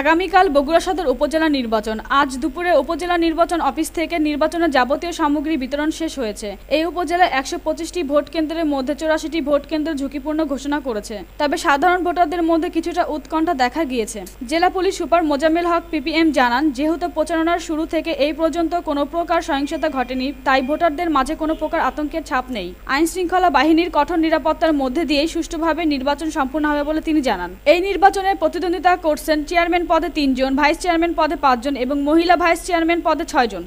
আগামীকাল বগুড়া সদর উপজেলা নির্বাচন আজ দুপুরে উপজেলা নির্বাচন অফিস থেকে নির্বাচনের যাবতীয় সামগ্রী বিতরণ শেষ হয়েছে এই উপজেলায় একশো পঁচিশটি ভোট কেন্দ্রের মধ্যে চৌরাশিটি ভোট কেন্দ্র ঝুঁকিপূর্ণ ঘোষণা করেছে তবে সাধারণ ভোটারদের মধ্যে কিছুটা উৎকণ্ঠা দেখা গিয়েছে জেলা police super Mozammel Haque PPM জানান যেহেতু প্রচারণার শুরু থেকে এই পর্যন্ত কোনো প্রকার সহিংসতা ঘটেনি তাই ভোটারদের মাঝে কোনো প্রকার আতঙ্কের ছাপ নেই আইন শৃঙ্খলা বাহিনীর কঠোর নিরাপত্তার মধ্যে দিয়েই সুষ্ঠুভাবে নির্বাচন সম্পূর্ণ হবে বলে তিনি জানান এই নির্বাচনে প্রতিদ্বন্দ্বিতা করছেন চেয়ারম্যান চেয়ারম্যান পদে তিনজন ভাইস চেয়ারম্যান পদে পাঁচজন এবং মহিলা ভাইস চেয়ারম্যান পদে ছয়জন